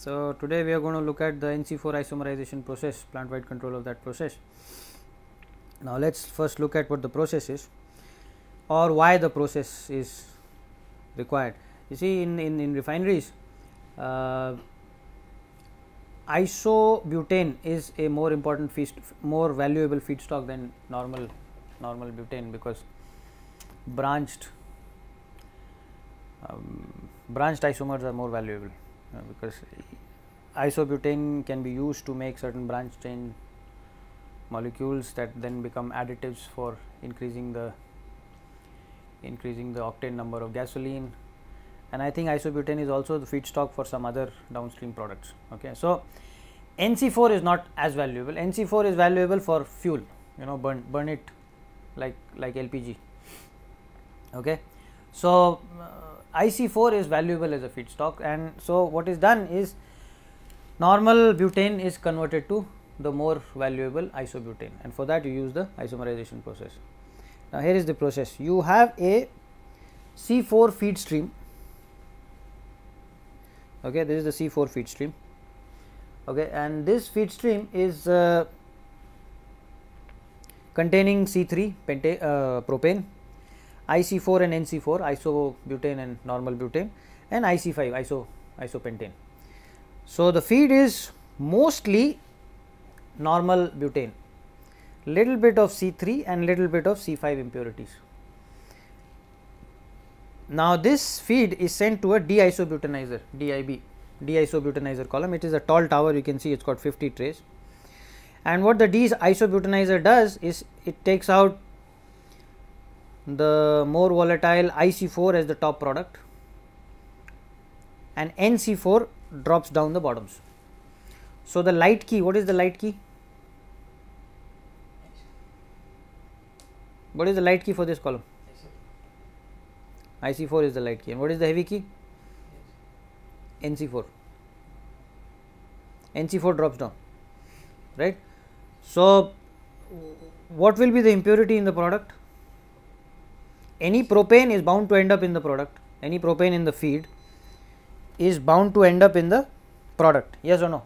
So, today we are going to look at the NC4 isomerization process, plant wide control of that process. Now, let us first look at what the process is or why the process is required. You see, in, in, in refineries, uh, isobutane is a more important feast, more valuable feedstock than normal normal butane because branched um, branched isomers are more valuable uh, because isobutane can be used to make certain branch chain molecules that then become additives for increasing the increasing the octane number of gasoline and I think isobutane is also the feedstock for some other downstream products. Okay. So, NC4 is not as valuable, NC4 is valuable for fuel you know burn burn it like like LPG. Okay. So, uh, IC4 is valuable as a feedstock and so what is done is normal butane is converted to the more valuable isobutane and for that you use the isomerization process. Now, here is the process you have a C4 feed stream okay this is the C4 feed stream okay and this feed stream is uh, containing C3 uh, propane IC4 and NC4 isobutane and normal butane and IC5 iso isopentane. So, the feed is mostly normal butane little bit of C3 and little bit of C5 impurities. Now, this feed is sent to a diisobutanizer, DIB diisobutanizer column it is a tall tower you can see it's got 50 trays and what the diisobutanizer does is it takes out the more volatile IC4 as the top product and NC4 drops down the bottoms. So, the light key, what is the light key? What is the light key for this column? IC4 is the light key and what is the heavy key? NC4. NC4 drops down, right. So, what will be the impurity in the product? any propane is bound to end up in the product any propane in the feed is bound to end up in the product yes or no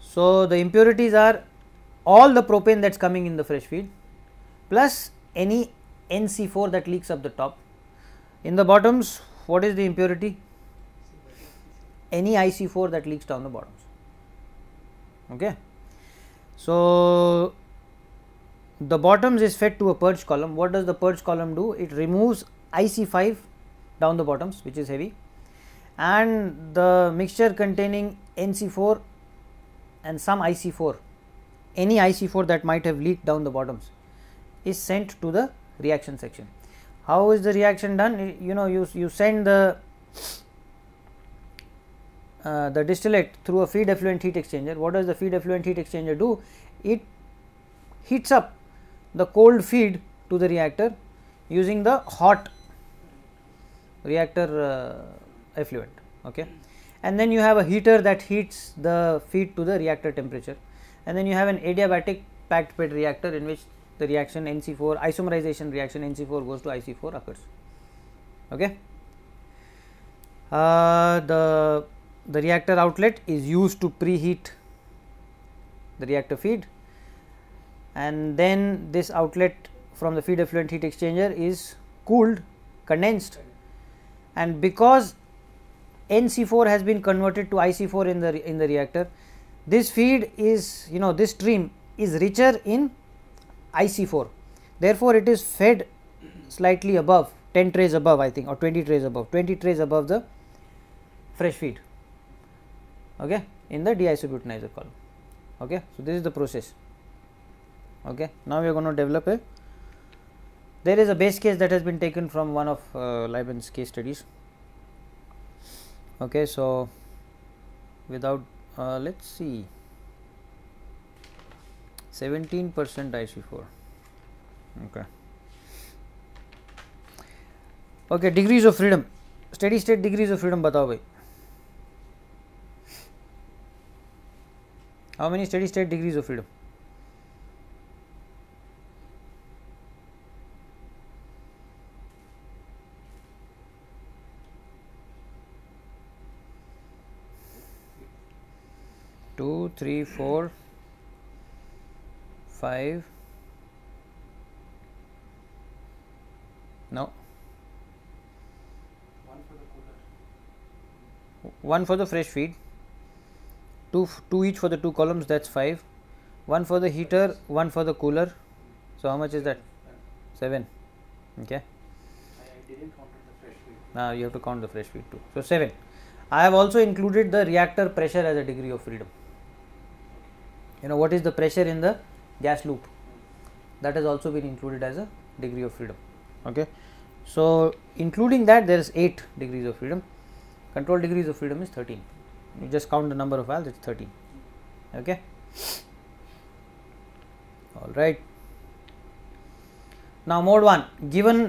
so the impurities are all the propane that's coming in the fresh feed plus any nc4 that leaks up the top in the bottoms what is the impurity any ic4 that leaks down the bottoms okay so the bottoms is fed to a purge column. What does the purge column do? It removes IC5 down the bottoms which is heavy and the mixture containing NC4 and some IC4, any IC4 that might have leaked down the bottoms is sent to the reaction section. How is the reaction done? You know you, you send the uh, the distillate through a feed effluent heat exchanger. What does the feed effluent heat exchanger do? It heats up the cold feed to the reactor using the hot reactor uh, effluent okay and then you have a heater that heats the feed to the reactor temperature and then you have an adiabatic packed bed reactor in which the reaction NC4 isomerization reaction NC4 goes to IC4 occurs okay uh, the the reactor outlet is used to preheat the reactor feed and then this outlet from the feed effluent heat exchanger is cooled condensed and because NC4 has been converted to IC4 in the in the reactor this feed is you know this stream is richer in IC4 therefore it is fed slightly above 10 trays above I think or 20 trays above 20 trays above the fresh feed okay in the deisobutanizer column okay so this is the process okay now we are going to develop a there is a base case that has been taken from one of uh, Leibniz case studies okay so without uh, let's see 17 percent IC4 okay okay degrees of freedom steady state degrees of freedom batao bhai how many steady state degrees of freedom three, four, five. No. One for the fresh feed. Two, two each for the two columns. That's five. One for the heater. One for the cooler. So how much is that? Seven. Okay. Now you have to count the fresh feed too. So seven. I have also included the reactor pressure as a degree of freedom you know what is the pressure in the gas loop that has also been included as a degree of freedom okay so including that there is 8 degrees of freedom control degrees of freedom is 13 you just count the number of valves it's 13 okay all right now mode 1 given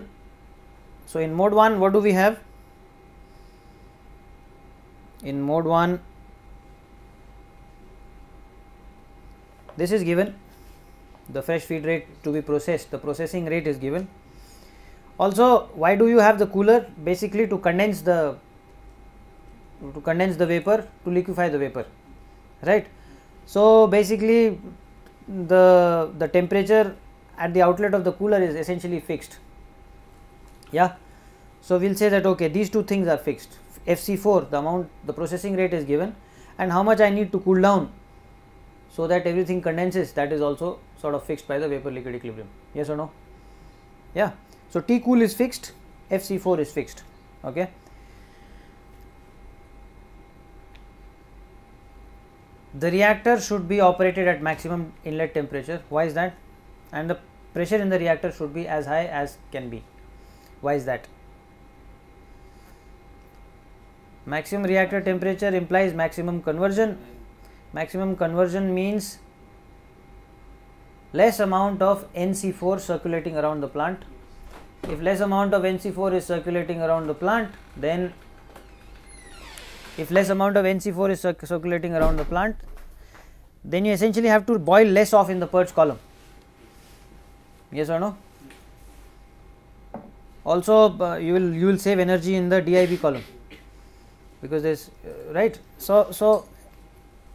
so in mode 1 what do we have in mode 1 this is given the fresh feed rate to be processed the processing rate is given also why do you have the cooler basically to condense the to condense the vapor to liquefy the vapor right so basically the the temperature at the outlet of the cooler is essentially fixed yeah so we'll say that okay these two things are fixed fc4 the amount the processing rate is given and how much i need to cool down so that everything condenses that is also sort of fixed by the vapor liquid equilibrium yes or no yeah so T cool is fixed FC4 is fixed okay the reactor should be operated at maximum inlet temperature why is that and the pressure in the reactor should be as high as can be why is that maximum reactor temperature implies maximum conversion maximum conversion means less amount of NC4 circulating around the plant. If less amount of NC4 is circulating around the plant, then if less amount of NC4 is circulating around the plant, then you essentially have to boil less off in the purge column. Yes or no? Also, uh, you will you will save energy in the DIB column because there's uh, right. So so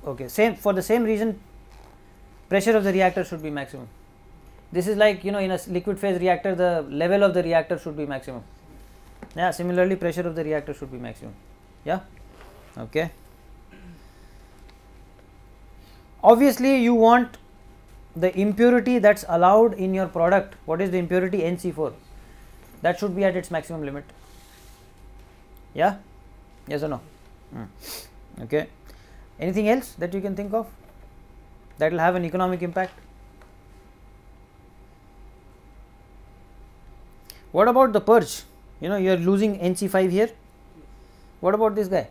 okay same for the same reason pressure of the reactor should be maximum this is like you know in a liquid phase reactor the level of the reactor should be maximum yeah similarly pressure of the reactor should be maximum yeah okay obviously you want the impurity that's allowed in your product what is the impurity nc4 that should be at its maximum limit yeah yes or no mm. okay Anything else that you can think of that will have an economic impact? What about the purge? You know, you are losing NC5 here. What about this guy?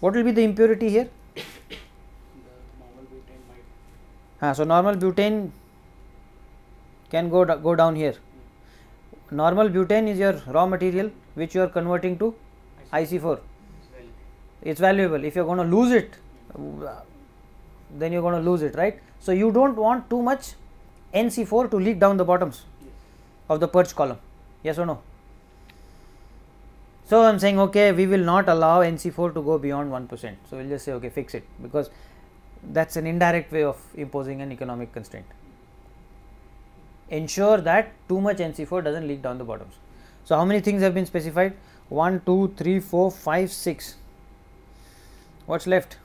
What will be the impurity here? Ah, so normal butane can go go down here. Normal butane is your raw material which you are converting to IC4 it's valuable if you're going to lose it then you're going to lose it right so you don't want too much nc4 to leak down the bottoms of the perch column yes or no so i'm saying okay we will not allow nc4 to go beyond 1% so we'll just say okay fix it because that's an indirect way of imposing an economic constraint ensure that too much nc4 doesn't leak down the bottoms so how many things have been specified 1 2 3 4 5 6 what's left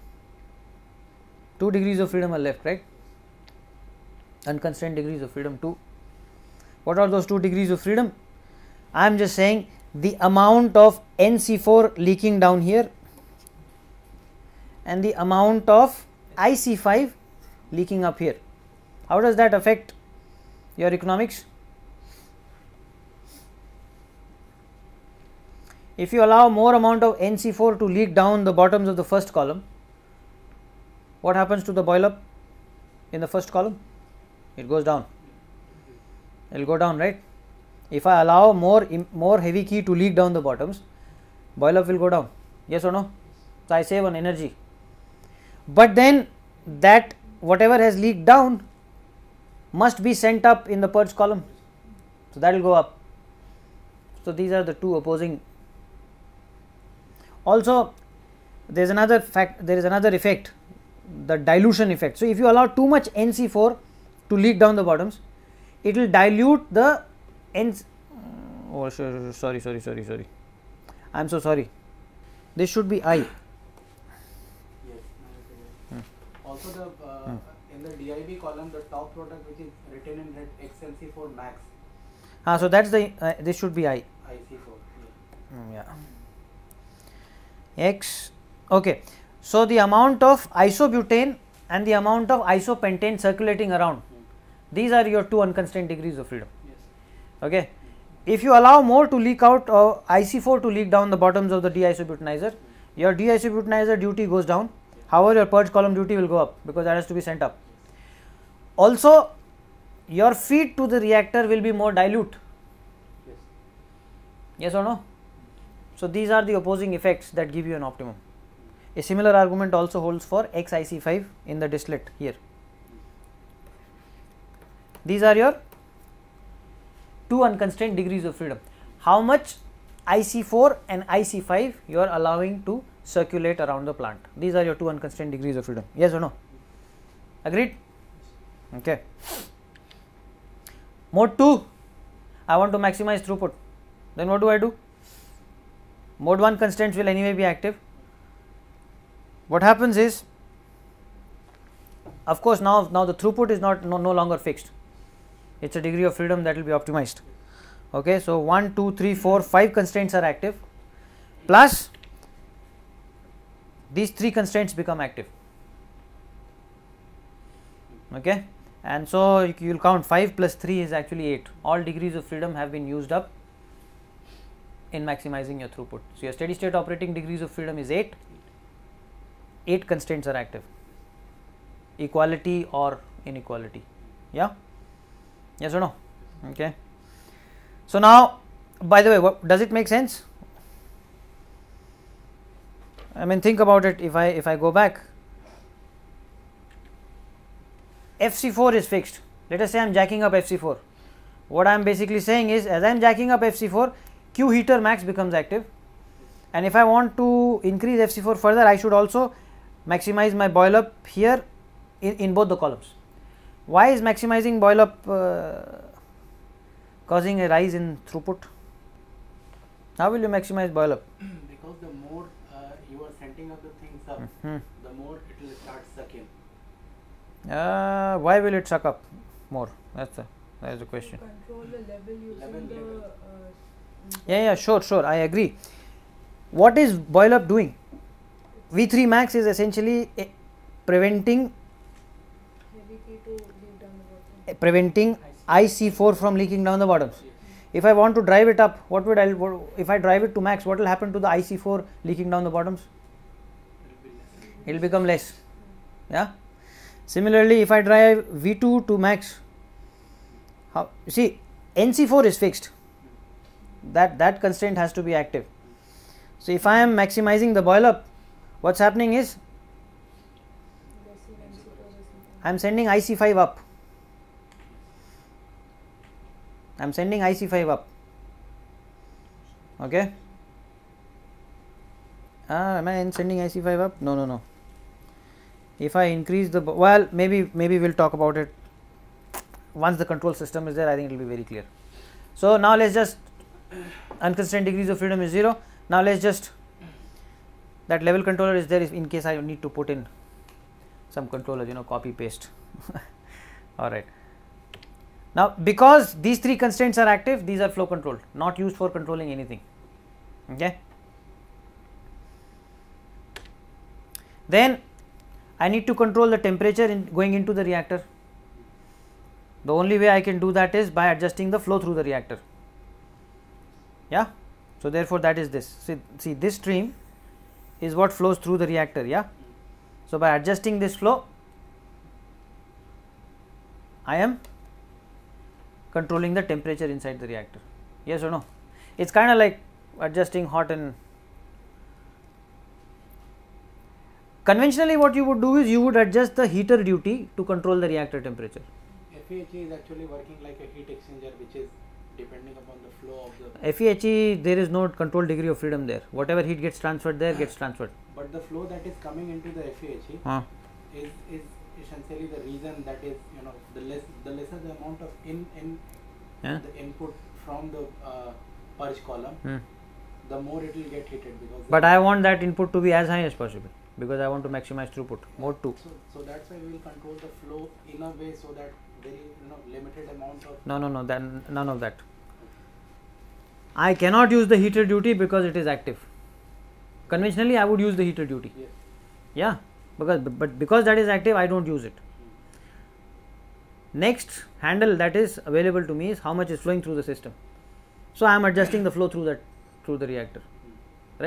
2 degrees of freedom are left right unconstrained degrees of freedom 2 what are those 2 degrees of freedom i am just saying the amount of nc4 leaking down here and the amount of ic5 leaking up here how does that affect your economics If you allow more amount of NC4 to leak down the bottoms of the first column, what happens to the boil-up in the first column? It goes down. It will go down, right? If I allow more, more heavy key to leak down the bottoms, boil-up will go down. Yes or no? So, I save on energy. But then that whatever has leaked down must be sent up in the purge column. So, that will go up. So, these are the two opposing also there is another fact there is another effect the dilution effect so if you allow too much nc4 to leak down the bottoms it will dilute the n oh sorry sorry sorry sorry i am so sorry this should be i yes, hmm. also the uh, hmm. in the dib column the top product which is written in red xlc4 max ah so that's the uh, this should be i ic4 hmm, yeah, mm, yeah x okay so the amount of isobutane and the amount of isopentane circulating around these are your two unconstrained degrees of freedom okay if you allow more to leak out or ic4 to leak down the bottoms of the deisobutanizer your deisobutanizer duty goes down however your purge column duty will go up because that has to be sent up also your feed to the reactor will be more dilute yes or no so, these are the opposing effects that give you an optimum. A similar argument also holds for XIC5 in the distillate here. These are your two unconstrained degrees of freedom. How much IC4 and IC5 you are allowing to circulate around the plant. These are your two unconstrained degrees of freedom. Yes or no? Agreed? Okay. Mode 2, I want to maximize throughput. Then what do I do? mode 1 constraints will anyway be active. What happens is of course now now the throughput is not no, no longer fixed it's a degree of freedom that will be optimized okay so 1 2 3 4 5 constraints are active plus these three constraints become active okay and so you will count 5 plus 3 is actually 8 all degrees of freedom have been used up in maximizing your throughput. So, your steady state operating degrees of freedom is 8, 8 constraints are active equality or inequality. Yeah, yes or no? Okay. So, now by the way, what, does it make sense? I mean, think about it. If I if I go back, FC4 is fixed. Let us say I am jacking up FC4. What I am basically saying is, as I am jacking up FC4, Q heater max becomes active and if I want to increase FC4 further I should also maximize my boil up here in, in both the columns. Why is maximizing boil up uh, causing a rise in throughput? How will you maximize boil up? Because the more uh, you are setting up the things up, mm -hmm. the more it will start sucking. Uh, why will it suck up more? That's the, that is the question. control the level using level the level. Uh, yeah, yeah, sure, sure. I agree. What is boil up doing? V3 max is essentially eh, preventing preventing IC4 from leaking down the bottoms. If I want to drive it up, what would I if I drive it to max, what will happen to the IC4 leaking down the bottoms? It will become less. Yeah. Similarly, if I drive V2 to max, how see NC4 is fixed that that constraint has to be active so if i am maximizing the boil up what's happening is i'm sending ic5 up i'm sending ic5 up okay ah am i sending ic5 up no no no if i increase the well maybe maybe we'll talk about it once the control system is there i think it will be very clear so now let's just unconstrained degrees of freedom is 0. Now, let us just that level controller is there in case I need to put in some controller you know copy paste all right. Now, because these three constraints are active these are flow controlled not used for controlling anything okay. Then I need to control the temperature in going into the reactor the only way I can do that is by adjusting the flow through the reactor yeah so therefore that is this see, see this stream is what flows through the reactor yeah so by adjusting this flow i am controlling the temperature inside the reactor yes or no it's kind of like adjusting hot and conventionally what you would do is you would adjust the heater duty to control the reactor temperature FEH is actually working like a heat exchanger which is depending upon the FEHE, there is no control degree of freedom there. Whatever heat gets transferred there gets transferred. But the flow that is coming into the FEHE huh. is, is essentially the reason that is, you know, the less the lesser the amount of in in yeah. the input from the uh, purge column, hmm. the more it will get heated. Because but I want that input to be as high as possible because I want to maximize throughput. Mode two. So, so that's why we will control the flow in a way so that very you know limited amount of. No, no, no. Then none of that. I cannot use the heater duty because it is active. Conventionally, I would use the heater duty. Yeah, yeah because but because that is active, I don't use it. Next handle that is available to me is how much is flowing through the system. So I am adjusting the flow through that through the reactor,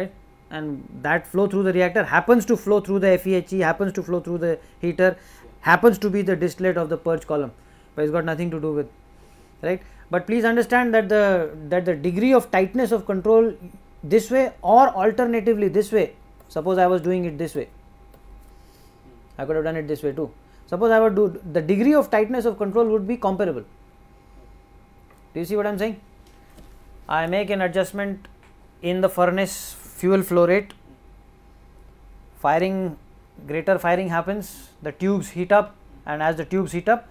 right? And that flow through the reactor happens to flow through the FEHE, happens to flow through the heater, happens to be the distillate of the purge column, but it's got nothing to do with, right? but please understand that the that the degree of tightness of control this way or alternatively this way suppose i was doing it this way i could have done it this way too suppose i would do the degree of tightness of control would be comparable do you see what i'm saying i make an adjustment in the furnace fuel flow rate firing greater firing happens the tubes heat up and as the tubes heat up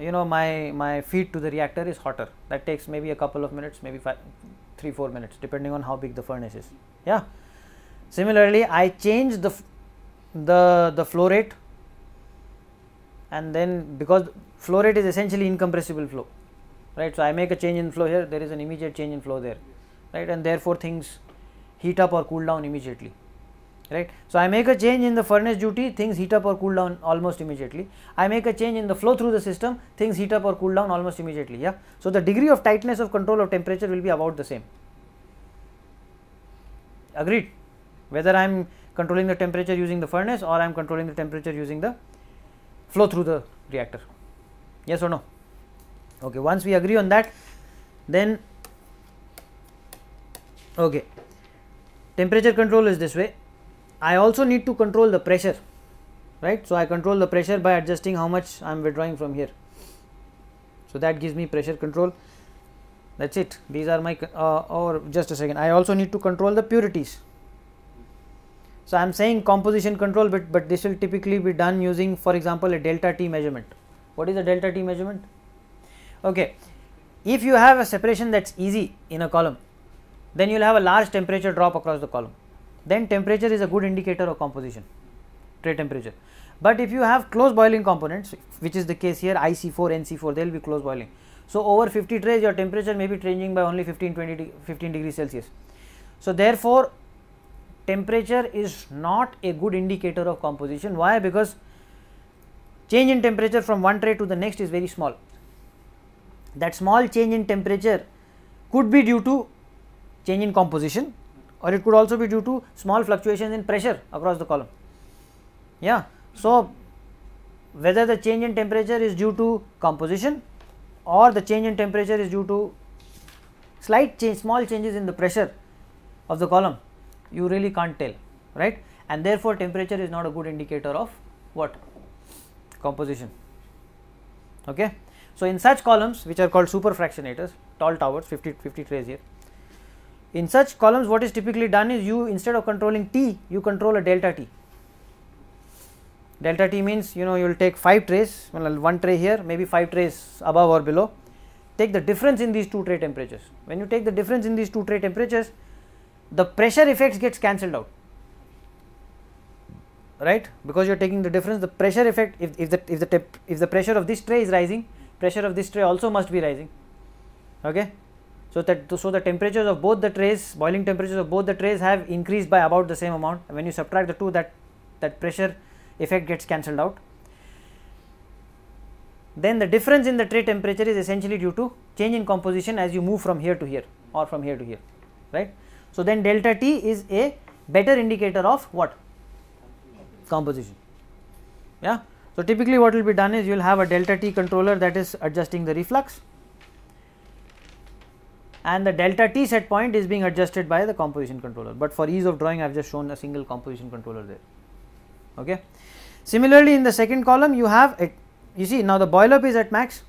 you know my my feed to the reactor is hotter that takes maybe a couple of minutes maybe five, 3 4 minutes depending on how big the furnace is yeah similarly i change the the the flow rate and then because flow rate is essentially incompressible flow right so i make a change in flow here there is an immediate change in flow there right and therefore things heat up or cool down immediately right. So, I make a change in the furnace duty things heat up or cool down almost immediately. I make a change in the flow through the system things heat up or cool down almost immediately yeah. So, the degree of tightness of control of temperature will be about the same agreed whether I am controlling the temperature using the furnace or I am controlling the temperature using the flow through the reactor yes or no okay once we agree on that then okay temperature control is this way I also need to control the pressure right so I control the pressure by adjusting how much I am withdrawing from here so that gives me pressure control that's it these are my uh, or just a second I also need to control the purities so I am saying composition control but but this will typically be done using for example a delta T measurement what is a delta T measurement okay if you have a separation that's easy in a column then you will have a large temperature drop across the column then temperature is a good indicator of composition, tray temperature. But if you have close boiling components, which is the case here IC4, NC4, they will be close boiling. So, over 50 trays your temperature may be changing by only 15, 20, 15 degrees Celsius. So, therefore, temperature is not a good indicator of composition. Why? Because change in temperature from one tray to the next is very small. That small change in temperature could be due to change in composition or it could also be due to small fluctuations in pressure across the column. Yeah. So, whether the change in temperature is due to composition or the change in temperature is due to slight change, small changes in the pressure of the column, you really can't tell, right? And therefore, temperature is not a good indicator of what? Composition. Okay. So, in such columns which are called super fractionators, tall towers, 50, 50 trays here, in such columns what is typically done is you instead of controlling T you control a delta T. Delta T means you know you will take 5 trays well, one tray here maybe 5 trays above or below take the difference in these two tray temperatures. When you take the difference in these two tray temperatures the pressure effects gets cancelled out right because you are taking the difference the pressure effect if, if the if the if the pressure of this tray is rising pressure of this tray also must be rising okay so that so the temperatures of both the trays, boiling temperatures of both the trays have increased by about the same amount. When you subtract the two, that that pressure effect gets cancelled out. Then the difference in the tray temperature is essentially due to change in composition as you move from here to here or from here to here, right? So then delta T is a better indicator of what? Composition. Yeah. So typically what will be done is you will have a delta T controller that is adjusting the reflux and the delta t set point is being adjusted by the composition controller, but for ease of drawing I have just shown a single composition controller there. Okay. Similarly, in the second column you have it, you see now the boil up is at max.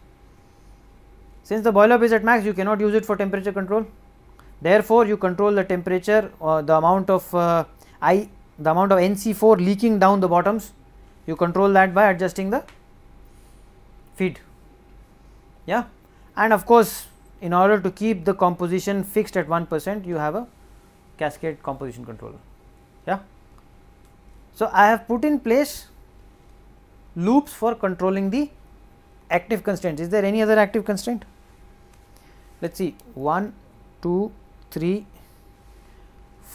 Since the boil up is at max you cannot use it for temperature control, therefore, you control the temperature or uh, the amount of uh, I the amount of NC4 leaking down the bottoms, you control that by adjusting the feed. Yeah, and of course, in order to keep the composition fixed at 1% you have a cascade composition controller yeah so i have put in place loops for controlling the active constraints is there any other active constraint let's see 1 2 3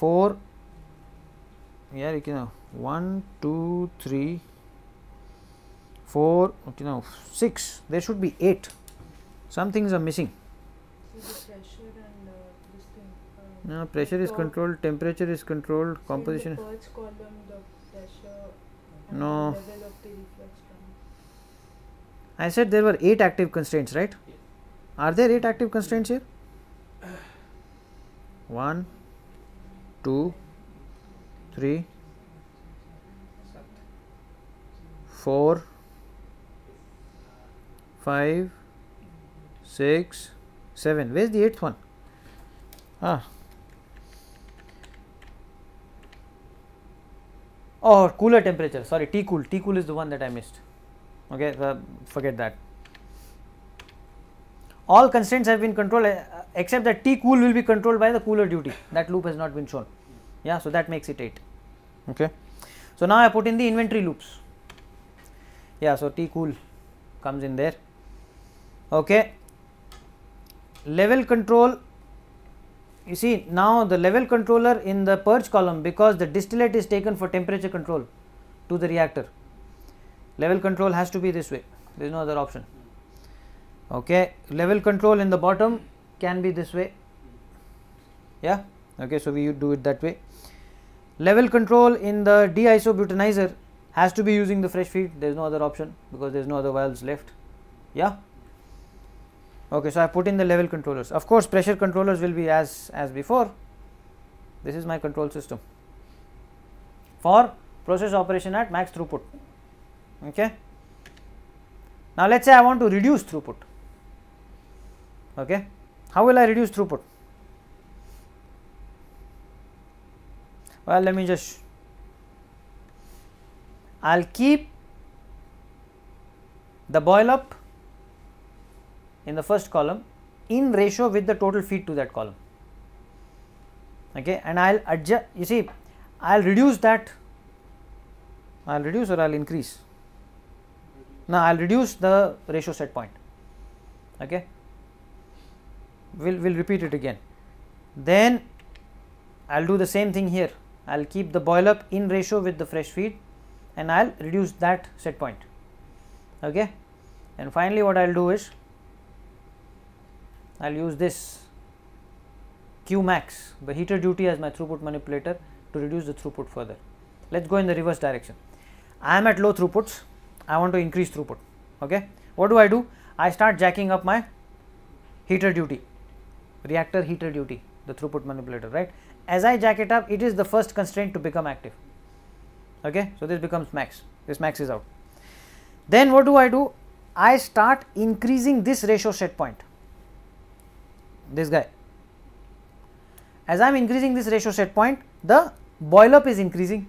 4 yeah you know 1 2 3 4 you know 6 there should be 8 some things are missing no, pressure is controlled, temperature is controlled, so composition. Column, no. I said there were 8 active constraints, right? Yes. Are there 8 active constraints here? 1, 2, 3, 4, 5, 6, 7. Where's the 8th one? Ah. Or oh, cooler temperature. Sorry, T cool. T cool is the one that I missed. Okay, forget that. All constraints have been controlled uh, except that T cool will be controlled by the cooler duty. That loop has not been shown. Yeah, so that makes it 8. Okay. So now I put in the inventory loops. Yeah, so T cool comes in there. Okay level control you see now the level controller in the purge column because the distillate is taken for temperature control to the reactor level control has to be this way there is no other option okay level control in the bottom can be this way yeah okay so we do it that way level control in the deisobutanizer has to be using the fresh feed there is no other option because there is no other valves left yeah Okay, so I put in the level controllers. Of course, pressure controllers will be as, as before. This is my control system for process operation at max throughput. Okay. Now, let us say I want to reduce throughput. Okay. How will I reduce throughput? Well, let me just, I will keep the boil up in the first column in ratio with the total feed to that column okay and I'll adjust you see I'll reduce that I'll reduce or I'll increase now I'll reduce the ratio set point okay we'll, we'll repeat it again then I'll do the same thing here I'll keep the boil up in ratio with the fresh feed and I'll reduce that set point okay and finally what I'll do is I will use this Qmax, the heater duty as my throughput manipulator to reduce the throughput further. Let us go in the reverse direction. I am at low throughputs, I want to increase throughput. Okay. What do I do? I start jacking up my heater duty, reactor heater duty, the throughput manipulator, right. As I jack it up, it is the first constraint to become active. Okay. So, this becomes max, this max is out. Then what do I do? I start increasing this ratio set point this guy. As I am increasing this ratio set point, the boil up is increasing.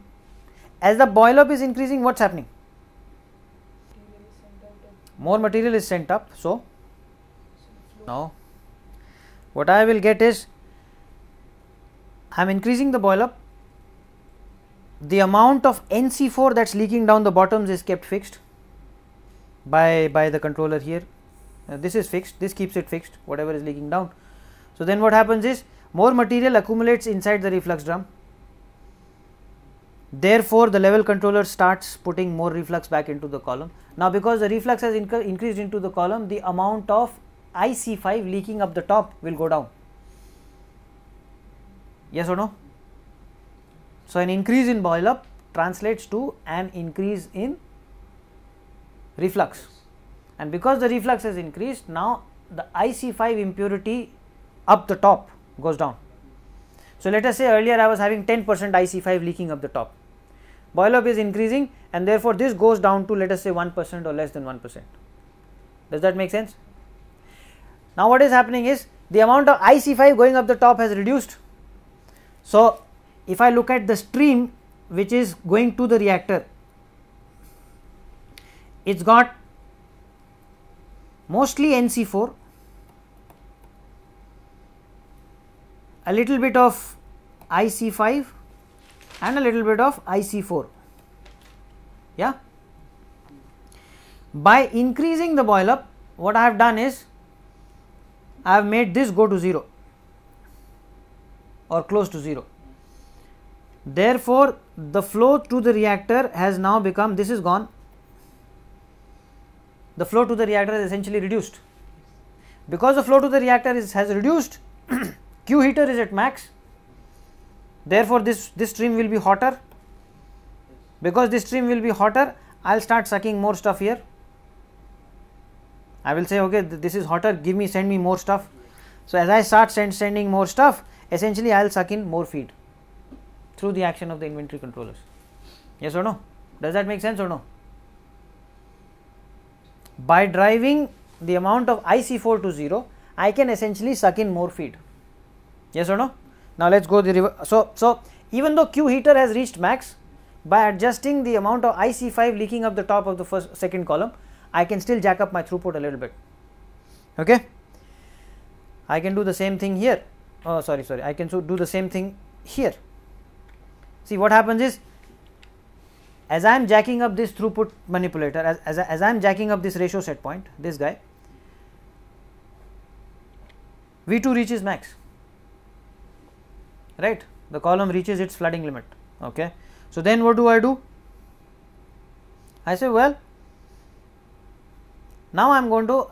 As the boil up is increasing, what's happening? More material is sent up. So, now what I will get is I am increasing the boil up. The amount of NC4 that's leaking down the bottoms is kept fixed by by the controller here. Uh, this is fixed. This keeps it fixed. Whatever is leaking down so, then what happens is more material accumulates inside the reflux drum. Therefore, the level controller starts putting more reflux back into the column. Now, because the reflux has inc increased into the column, the amount of IC5 leaking up the top will go down. Yes or no? So, an increase in boil up translates to an increase in reflux and because the reflux has increased now the IC5 impurity up the top goes down. So let us say earlier I was having 10% IC5 leaking up the top. Boil up is increasing and therefore this goes down to let us say 1% or less than 1%. Does that make sense? Now what is happening is the amount of IC5 going up the top has reduced. So if I look at the stream which is going to the reactor, it's got mostly NC4 a little bit of IC5 and a little bit of IC4. Yeah. By increasing the boil up, what I have done is I have made this go to 0 or close to 0. Therefore, the flow to the reactor has now become this is gone. The flow to the reactor is essentially reduced. Because the flow to the reactor is, has reduced, Q heater is at max. Therefore, this, this stream will be hotter. Because this stream will be hotter, I will start sucking more stuff here. I will say, okay, th this is hotter, give me, send me more stuff. So, as I start send, sending more stuff, essentially I will suck in more feed through the action of the inventory controllers. Yes or no? Does that make sense or no? By driving the amount of IC4 to 0, I can essentially suck in more feed yes or no now let's go the river so so even though q heater has reached max by adjusting the amount of ic5 leaking up the top of the first second column i can still jack up my throughput a little bit okay i can do the same thing here oh sorry sorry i can so do the same thing here see what happens is as i am jacking up this throughput manipulator as as, as i am jacking up this ratio set point this guy v2 reaches max right the column reaches its flooding limit okay so then what do i do i say well now i am going to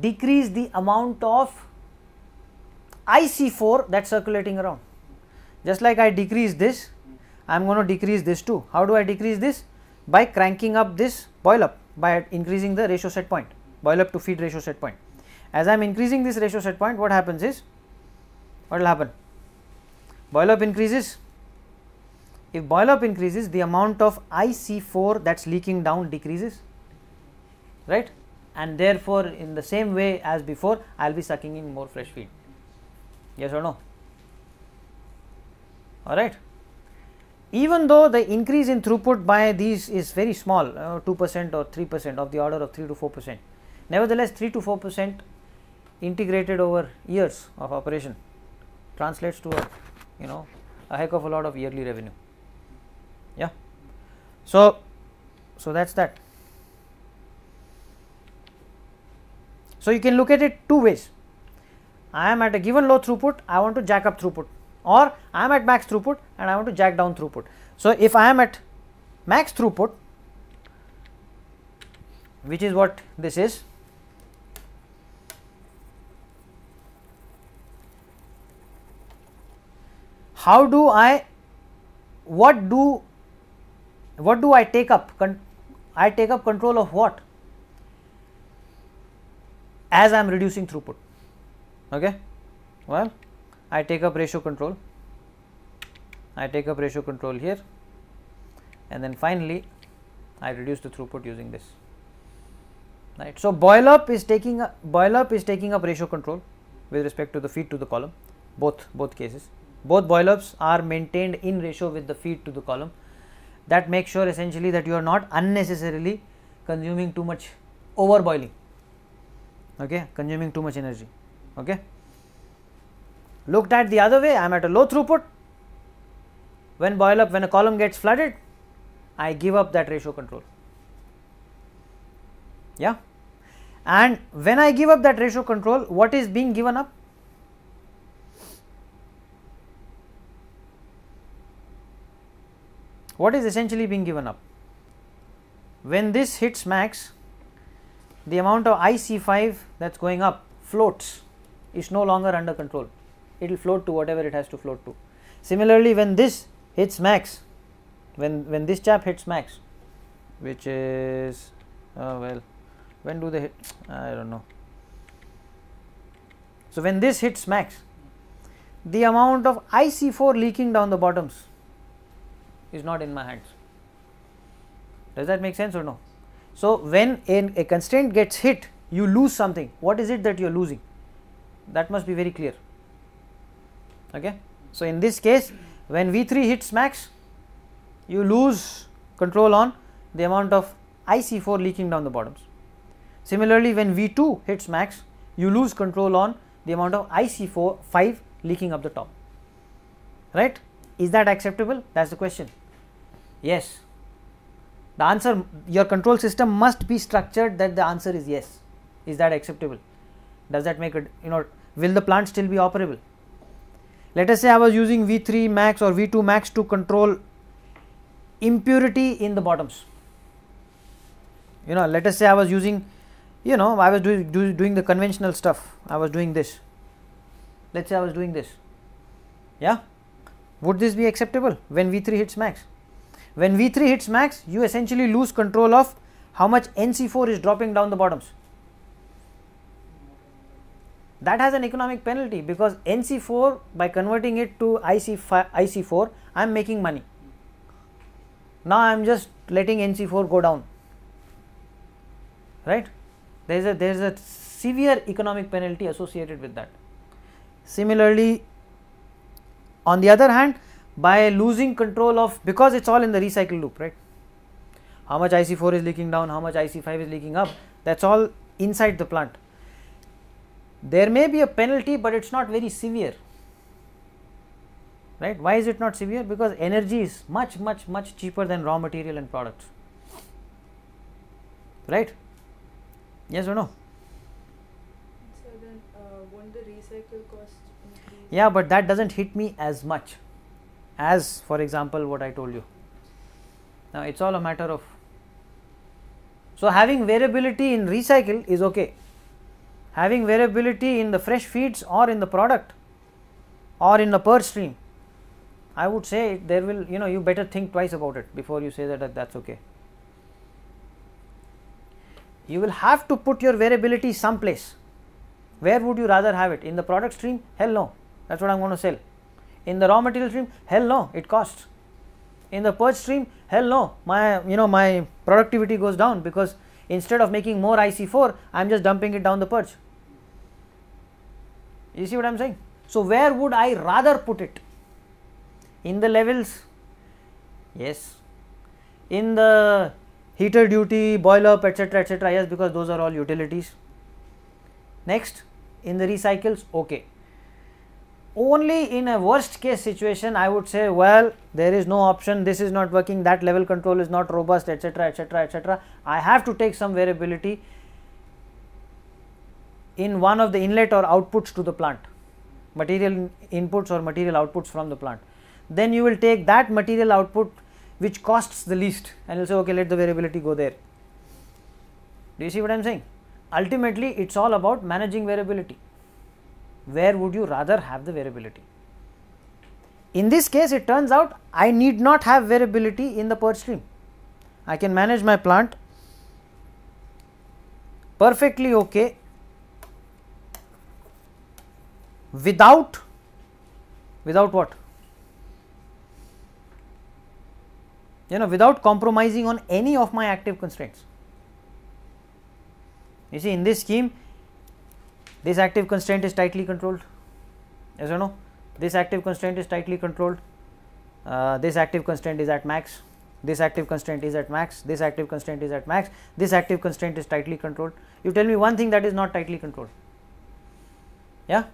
decrease the amount of ic4 that's circulating around just like i decrease this i am going to decrease this too how do i decrease this by cranking up this boil up by increasing the ratio set point boil up to feed ratio set point as i am increasing this ratio set point what happens is what will happen boil up increases. If boil up increases, the amount of IC4 that is leaking down decreases, right? And therefore, in the same way as before, I will be sucking in more fresh feed. Yes or no? Alright. Even though the increase in throughput by these is very small, 2% uh, percent or 3 percent of the order of 3 to 4 percent, nevertheless, 3 to 4 percent integrated over years of operation translates to a you know a heck of a lot of yearly revenue yeah so so that's that so you can look at it two ways i am at a given low throughput i want to jack up throughput or i am at max throughput and i want to jack down throughput so if i am at max throughput which is what this is how do I what do what do I take up Con I take up control of what as I am reducing throughput okay well I take up ratio control I take up ratio control here and then finally I reduce the throughput using this right so boil up is taking up, boil up is taking up ratio control with respect to the feed to the column both both cases both boil-ups are maintained in ratio with the feed to the column. That makes sure essentially that you are not unnecessarily consuming too much over boiling, okay, consuming too much energy. Okay. Looked at the other way, I am at a low throughput. When boil up, when a column gets flooded, I give up that ratio control. Yeah. And when I give up that ratio control, what is being given up? what is essentially being given up? When this hits max, the amount of IC5 that's going up floats, is no longer under control. It will float to whatever it has to float to. Similarly, when this hits max, when, when this chap hits max, which is, oh, well, when do they hit? I don't know. So, when this hits max, the amount of IC4 leaking down the bottoms is not in my hands. Does that make sense or no? So, when a, a constraint gets hit, you lose something. What is it that you are losing? That must be very clear. Okay? So, in this case, when V3 hits max, you lose control on the amount of IC4 leaking down the bottoms. Similarly, when V2 hits max, you lose control on the amount of IC4 5 leaking up the top. Right? Is that acceptable? That is the question. Yes. The answer, your control system must be structured that the answer is yes. Is that acceptable? Does that make it, you know, will the plant still be operable? Let us say I was using V3 max or V2 max to control impurity in the bottoms. You know, let us say I was using, you know, I was do, do, doing the conventional stuff. I was doing this. Let's say I was doing this. Yeah. Would this be acceptable when V3 hits max? When V3 hits max, you essentially lose control of how much NC4 is dropping down the bottoms. That has an economic penalty because NC4 by converting it to IC5, IC4, I am making money. Now I am just letting NC4 go down. Right? There is a there is a severe economic penalty associated with that. Similarly, on the other hand, by losing control of because it's all in the recycle loop, right? How much IC4 is leaking down, how much IC5 is leaking up, that's all inside the plant. There may be a penalty, but it's not very severe. Right? Why is it not severe? Because energy is much, much, much cheaper than raw material and products. Right? Yes or no? yeah but that doesn't hit me as much as for example what i told you now it's all a matter of so having variability in recycle is okay having variability in the fresh feeds or in the product or in the per stream i would say there will you know you better think twice about it before you say that that's okay you will have to put your variability someplace where would you rather have it in the product stream hell no that's what I'm going to sell. In the raw material stream, hell no, it costs. In the purge stream, hell no, my you know my productivity goes down because instead of making more IC4, I'm just dumping it down the purge. You see what I'm saying? So where would I rather put it? In the levels, yes. In the heater duty, boil up, etc., etc. Yes, because those are all utilities. Next, in the recycles, okay only in a worst case situation I would say well there is no option this is not working that level control is not robust etc etc etc I have to take some variability in one of the inlet or outputs to the plant material inputs or material outputs from the plant then you will take that material output which costs the least and you say okay let the variability go there do you see what I am saying ultimately it is all about managing variability where would you rather have the variability? In this case, it turns out I need not have variability in the purge stream. I can manage my plant perfectly okay without without what you know without compromising on any of my active constraints you see in this scheme this active constraint is tightly controlled Yes or no? this active constraint is tightly controlled uh, this active constraint is at max this active constraint is at max this active constraint is at max this active constraint is tightly controlled you tell me one thing that is not tightly controlled yeah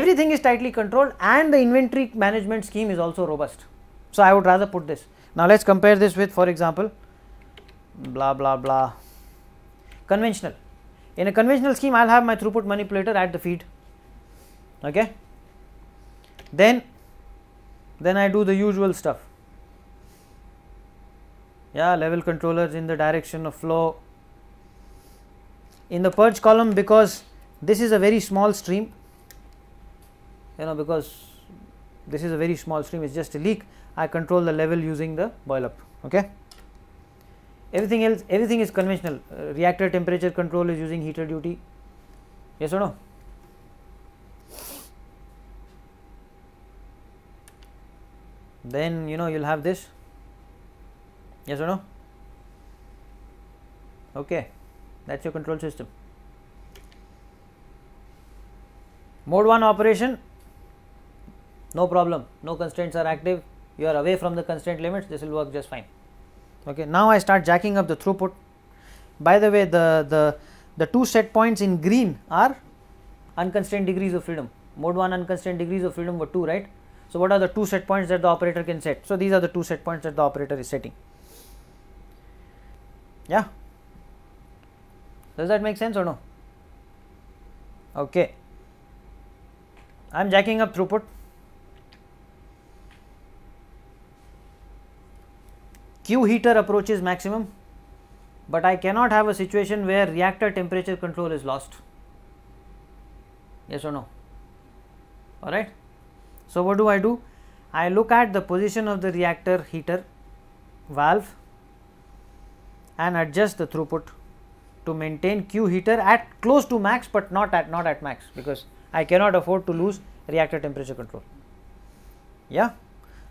everything is tightly controlled and the inventory management scheme is also robust so i would rather put this now let's compare this with for example blah blah blah conventional in a conventional scheme, I will have my throughput manipulator at the feed. Okay. Then, then I do the usual stuff. Yeah, level controllers in the direction of flow. In the purge column, because this is a very small stream, you know, because this is a very small stream, it's just a leak. I control the level using the boil up. Okay everything else everything is conventional uh, reactor temperature control is using heater duty yes or no then you know you'll have this yes or no okay that's your control system mode 1 operation no problem no constraints are active you are away from the constraint limits this will work just fine okay now i start jacking up the throughput by the way the the the two set points in green are unconstrained degrees of freedom mode 1 unconstrained degrees of freedom were 2 right so what are the two set points that the operator can set so these are the two set points that the operator is setting yeah does that make sense or no okay i'm jacking up throughput Q heater approaches maximum, but I cannot have a situation where reactor temperature control is lost. Yes or no? Alright. So, what do I do? I look at the position of the reactor heater valve and adjust the throughput to maintain Q heater at close to max but not at not at max because I cannot afford to lose reactor temperature control. Yeah.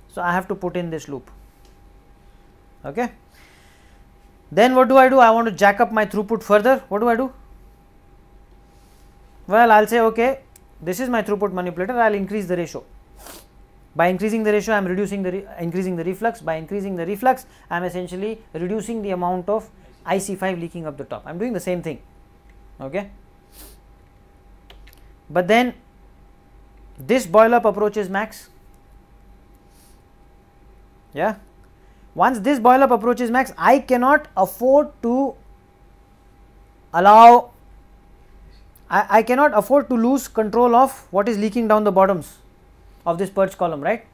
So, I have to put in this loop okay then what do i do i want to jack up my throughput further what do i do well i'll say okay this is my throughput manipulator i'll increase the ratio by increasing the ratio i am reducing the increasing the reflux by increasing the reflux i am essentially reducing the amount of ic5 leaking up the top i am doing the same thing okay but then this boil up approaches max yeah once this boil up approaches max, I cannot afford to allow, I, I cannot afford to lose control of what is leaking down the bottoms of this purge column, right?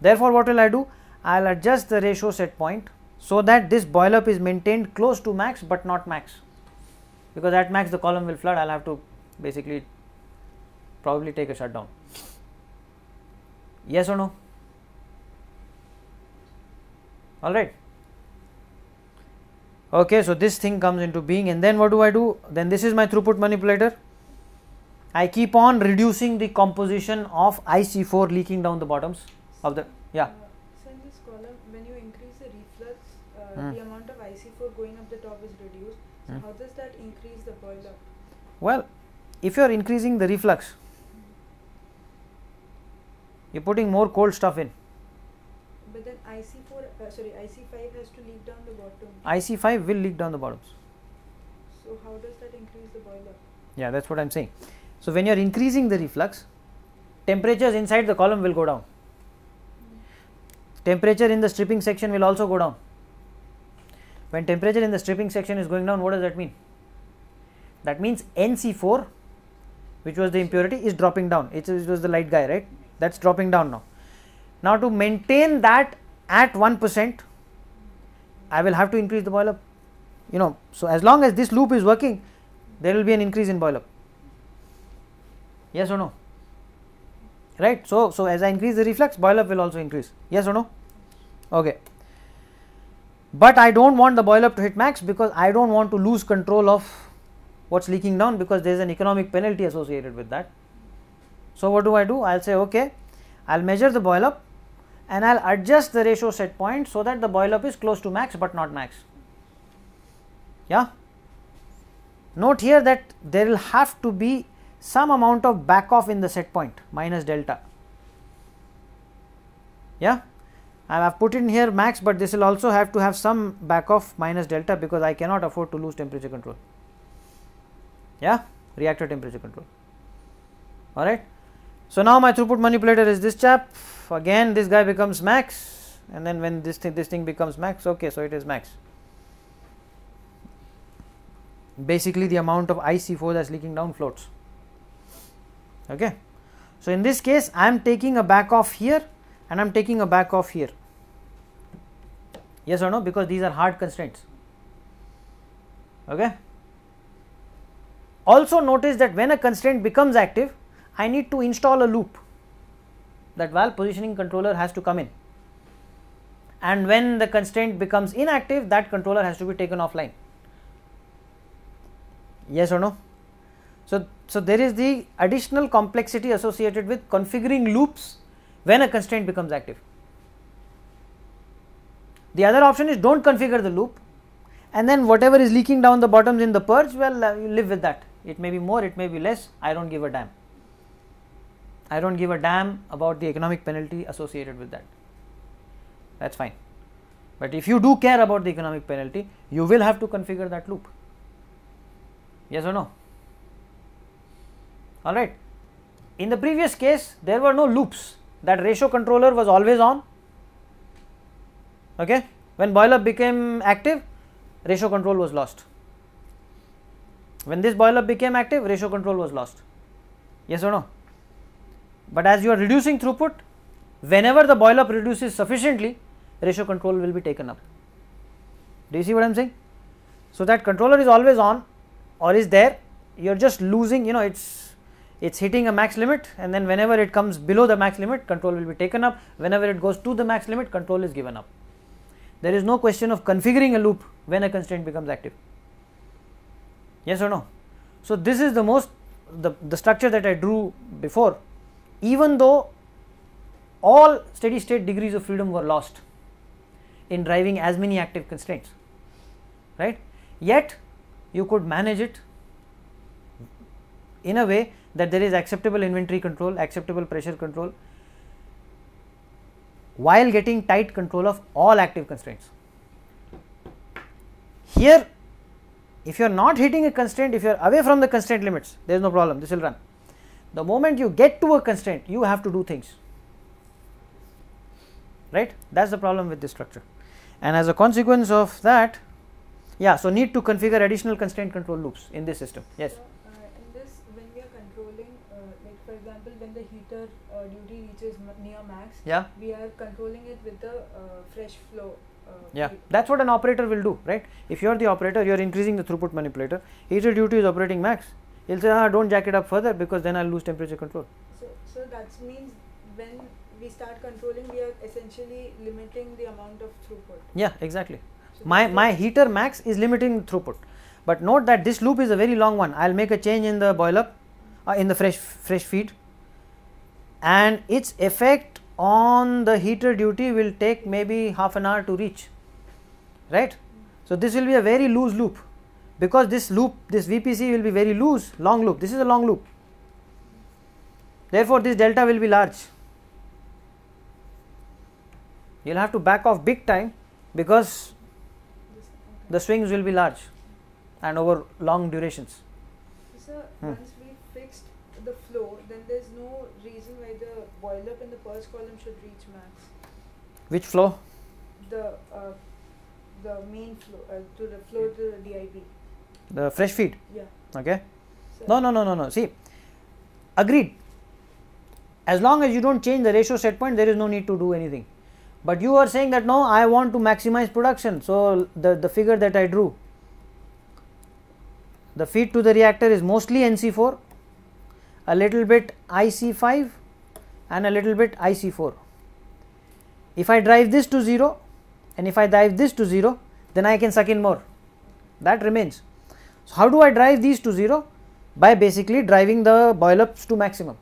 Therefore, what will I do? I will adjust the ratio set point so that this boil up is maintained close to max but not max because at max the column will flood. I will have to basically probably take a shutdown. Yes or no? all right okay so this thing comes into being and then what do i do then this is my throughput manipulator i keep on reducing the composition of ic4 leaking down the bottoms of the yeah uh, so in this column when you increase the reflux uh, mm. the amount of ic4 going up the top is reduced so mm. how does that increase the boil up well if you are increasing the reflux mm. you're putting more cold stuff in but then IC4, uh, sorry, IC5 has to leak down the bottom. IC5 will leak down the bottoms. So how does that increase the boiler? Yeah, that's what I'm saying. So when you're increasing the reflux, temperatures inside the column will go down. Temperature in the stripping section will also go down. When temperature in the stripping section is going down, what does that mean? That means NC4, which was the impurity, is dropping down. it was the light guy, right? That's dropping down now. Now to maintain that at 1%, I will have to increase the boil up. You know, so as long as this loop is working, there will be an increase in boil up. Yes or no? Right. So, so as I increase the reflux, boil up will also increase. Yes or no? Okay. But I don't want the boil up to hit max because I don't want to lose control of what's leaking down because there is an economic penalty associated with that. So what do I do? I'll say okay, I'll measure the boil up and I will adjust the ratio set point so that the boil up is close to max but not max. Yeah. Note here that there will have to be some amount of back off in the set point minus delta. Yeah. I have put in here max but this will also have to have some back off minus delta because I cannot afford to lose temperature control. Yeah. Reactor temperature control. Alright. So now my throughput manipulator is this chap again this guy becomes max and then when this thing this thing becomes max okay so it is max basically the amount of IC4 that's leaking down floats okay so in this case I am taking a back off here and I am taking a back off here yes or no because these are hard constraints okay also notice that when a constraint becomes active I need to install a loop that valve positioning controller has to come in and when the constraint becomes inactive that controller has to be taken offline yes or no so so there is the additional complexity associated with configuring loops when a constraint becomes active the other option is don't configure the loop and then whatever is leaking down the bottoms in the purge well uh, you live with that it may be more it may be less i don't give a damn I don't give a damn about the economic penalty associated with that. That's fine. But if you do care about the economic penalty, you will have to configure that loop. Yes or no? Alright. In the previous case, there were no loops. That ratio controller was always on. Okay. When boiler became active, ratio control was lost. When this boiler became active, ratio control was lost. Yes or no? But as you are reducing throughput, whenever the boil up reduces sufficiently, ratio control will be taken up. Do you see what I am saying? So, that controller is always on or is there, you are just losing, you know, it is it's hitting a max limit and then whenever it comes below the max limit, control will be taken up. Whenever it goes to the max limit, control is given up. There is no question of configuring a loop when a constraint becomes active. Yes or no? So, this is the most, the, the structure that I drew before even though all steady state degrees of freedom were lost in driving as many active constraints right yet you could manage it in a way that there is acceptable inventory control acceptable pressure control while getting tight control of all active constraints here if you are not hitting a constraint if you are away from the constraint limits there is no problem this will run the moment you get to a constraint, you have to do things. Right? That's the problem with this structure. And as a consequence of that, yeah, so need to configure additional constraint control loops in this system. Yes. So, uh, in this, when we are controlling, uh, like for example, when the heater uh, duty reaches near max, yeah, we are controlling it with the uh, fresh flow. Uh, yeah, that's what an operator will do, right? If you are the operator, you are increasing the throughput manipulator. Heater duty is operating max he'll say, ah, don't jack it up further because then I'll lose temperature control. So, so that means when we start controlling, we are essentially limiting the amount of throughput. Yeah, exactly. So my my heater max is limiting throughput, but note that this loop is a very long one. I'll make a change in the boiler, uh, in the fresh fresh feed, and its effect on the heater duty will take maybe half an hour to reach, right? So this will be a very loose loop because this loop, this VPC will be very loose, long loop. This is a long loop. Therefore, this delta will be large. You will have to back off big time because the swings will be large and over long durations. Sir, hmm. once we fixed the flow, then there is no reason why the boil up in the first column should reach max. Which flow? The uh, the main flow uh, to the flow to the DIB the fresh feed yeah. okay so no no no no no see agreed as long as you don't change the ratio set point there is no need to do anything but you are saying that no i want to maximize production so the, the figure that i drew the feed to the reactor is mostly nc4 a little bit ic5 and a little bit ic4 if i drive this to 0 and if i drive this to 0 then i can suck in more that remains so, how do I drive these to 0? By basically driving the boil ups to maximum.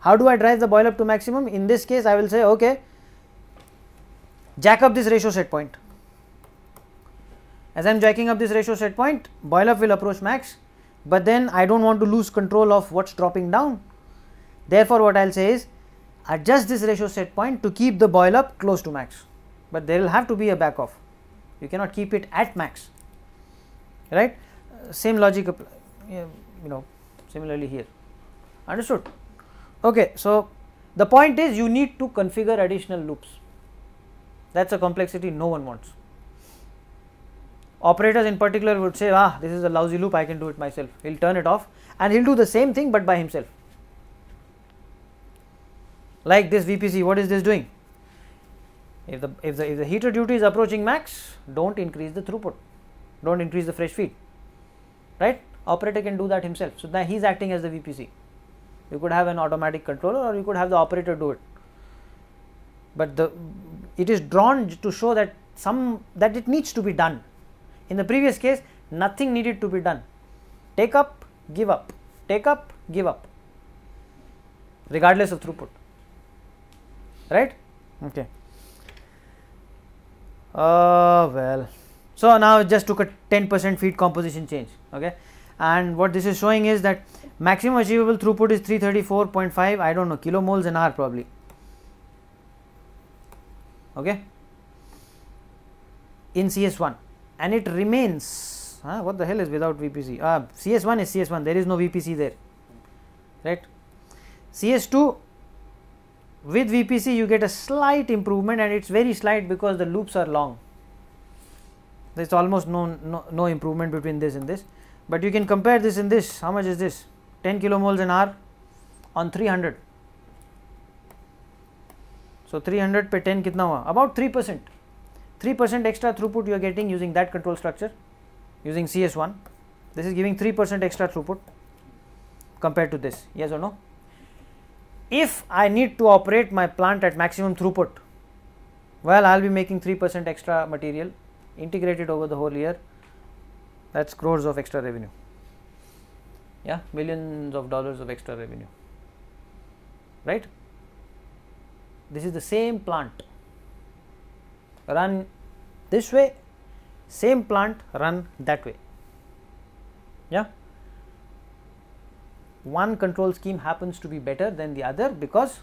How do I drive the boil up to maximum? In this case, I will say, okay, jack up this ratio set point. As I am jacking up this ratio set point, boil up will approach max, but then I don't want to lose control of what's dropping down. Therefore, what I'll say is adjust this ratio set point to keep the boil up close to max, but there will have to be a back off. You cannot keep it at max, right? same logic uh, you know similarly here understood okay so the point is you need to configure additional loops that's a complexity no one wants operators in particular would say ah this is a lousy loop i can do it myself he'll turn it off and he'll do the same thing but by himself like this vpc what is this doing if the if the if the heater duty is approaching max don't increase the throughput don't increase the fresh feed right? Operator can do that himself. So now he's acting as the VPC. You could have an automatic controller or you could have the operator do it. But the it is drawn to show that some that it needs to be done. In the previous case, nothing needed to be done. Take up, give up, take up, give up, regardless of throughput. Right? Okay. Uh, well. So now just took a 10% feed composition change okay and what this is showing is that maximum achievable throughput is 334.5 i don't know kilomoles an hour probably okay in cs1 and it remains huh, what the hell is without vpc uh, ah, cs1 is cs1 there is no vpc there right cs2 with vpc you get a slight improvement and it's very slight because the loops are long there's almost no, no no improvement between this and this but you can compare this in this. How much is this? 10 kilomoles an hour on 300. So 300 per 10 कितना हुआ? About 3 percent. 3 percent extra throughput you are getting using that control structure, using CS1. This is giving 3 percent extra throughput compared to this. Yes or no? If I need to operate my plant at maximum throughput, well, I'll be making 3 percent extra material integrated over the whole year that's crores of extra revenue yeah millions of dollars of extra revenue right this is the same plant run this way same plant run that way yeah one control scheme happens to be better than the other because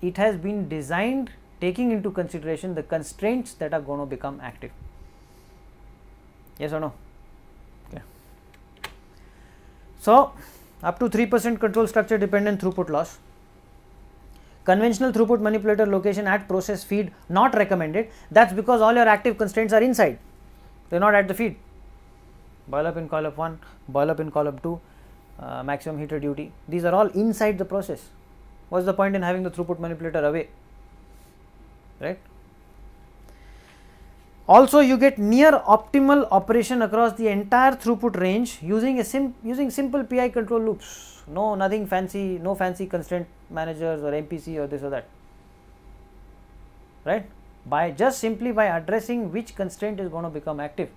it has been designed taking into consideration the constraints that are going to become active yes or no so, up to 3% control structure dependent throughput loss. Conventional throughput manipulator location at process feed not recommended. That's because all your active constraints are inside. They're not at the feed. Boil up in column 1, boil up in column 2, uh, maximum heater duty. These are all inside the process. What's the point in having the throughput manipulator away? Right? Also, you get near optimal operation across the entire throughput range using a sim using simple PI control loops. No, nothing fancy, no fancy constraint managers or MPC or this or that. Right? By just simply by addressing which constraint is going to become active,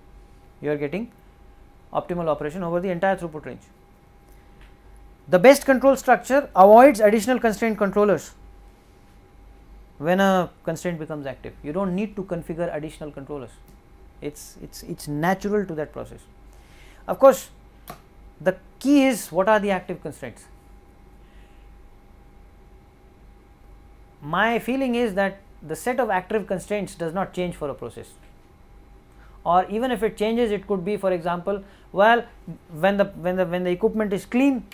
you are getting optimal operation over the entire throughput range. The best control structure avoids additional constraint controllers when a constraint becomes active. You do not need to configure additional controllers, it is it's, it's natural to that process. Of course, the key is what are the active constraints. My feeling is that the set of active constraints does not change for a process or even if it changes it could be for example well when the when the when the equipment is clean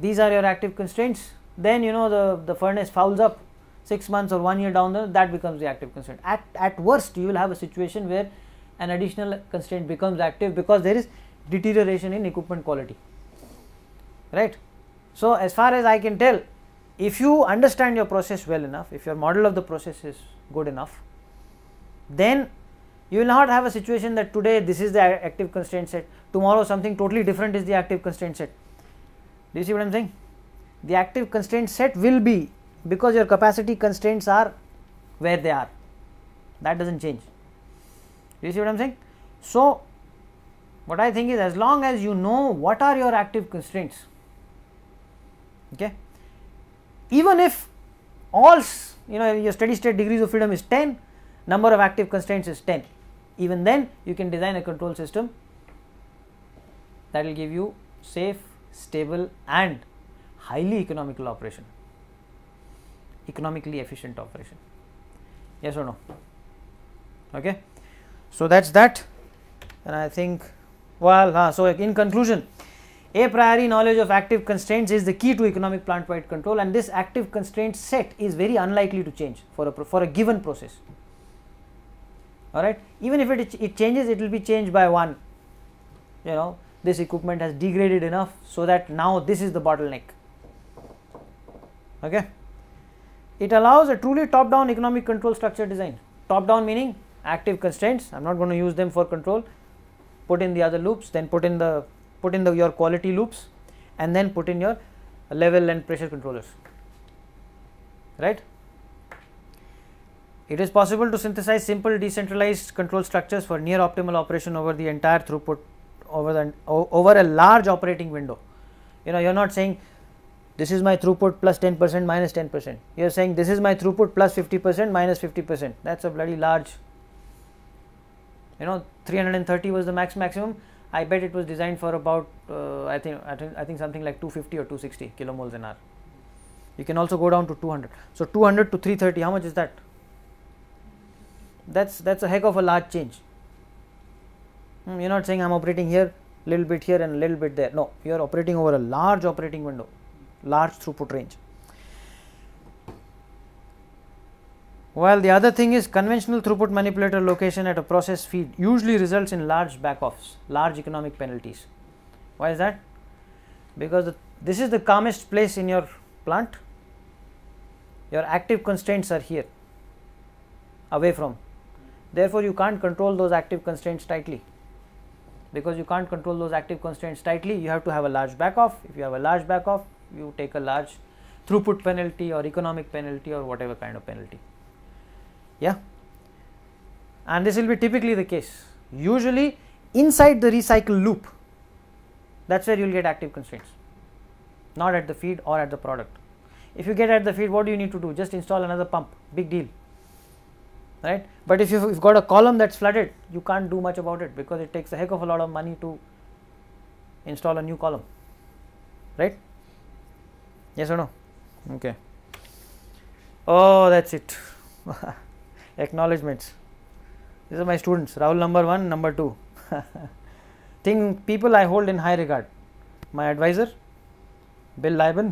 these are your active constraints then you know the the furnace fouls up six months or one year down there that becomes the active constraint at, at worst you will have a situation where an additional constraint becomes active because there is deterioration in equipment quality right so as far as i can tell if you understand your process well enough if your model of the process is good enough then you will not have a situation that today this is the active constraint set tomorrow something totally different is the active constraint set do you see what i'm saying the active constraint set will be because your capacity constraints are where they are. That doesn't change. you see what I'm saying? So, what I think is as long as you know what are your active constraints, okay, even if all you know your steady state degrees of freedom is 10, number of active constraints is 10, even then you can design a control system that will give you safe, stable, and highly economical operation economically efficient operation yes or no okay so that's that and i think well uh, so in conclusion a priori knowledge of active constraints is the key to economic plant wide control and this active constraint set is very unlikely to change for a for a given process all right even if it it changes it will be changed by one you know this equipment has degraded enough so that now this is the bottleneck okay it allows a truly top-down economic control structure design. Top-down meaning active constraints. I'm not going to use them for control. Put in the other loops, then put in the put in the your quality loops, and then put in your level and pressure controllers. Right? It is possible to synthesize simple decentralized control structures for near optimal operation over the entire throughput over the over a large operating window. You know, you're not saying this is my throughput plus 10% minus 10%. You are saying this is my throughput plus 50% minus 50%. That's a bloody large, you know, 330 was the max maximum. I bet it was designed for about, uh, I, think, I think, I think something like 250 or 260 kilomoles an hour. You can also go down to 200. So 200 to 330, how much is that? That's that's a heck of a large change. Hmm, you're not saying I'm operating here, little bit here, and a little bit there. No, you are operating over a large operating window large throughput range. While the other thing is conventional throughput manipulator location at a process feed usually results in large backoffs, large economic penalties. Why is that? Because the, this is the calmest place in your plant. Your active constraints are here, away from. Therefore, you can't control those active constraints tightly. Because you can't control those active constraints tightly, you have to have a large backoff. If you have a large backoff, you take a large throughput penalty or economic penalty or whatever kind of penalty. Yeah. And this will be typically the case. Usually inside the recycle loop, that's where you will get active constraints, not at the feed or at the product. If you get at the feed, what do you need to do? Just install another pump, big deal. Right? But if you've, got a column that's flooded, you can't do much about it because it takes a heck of a lot of money to install a new column. Right? yes or no okay oh that's it acknowledgements these are my students rahul number 1 number 2 thing people i hold in high regard my advisor bill liban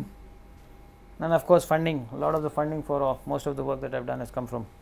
and of course funding a lot of the funding for uh, most of the work that i've done has come from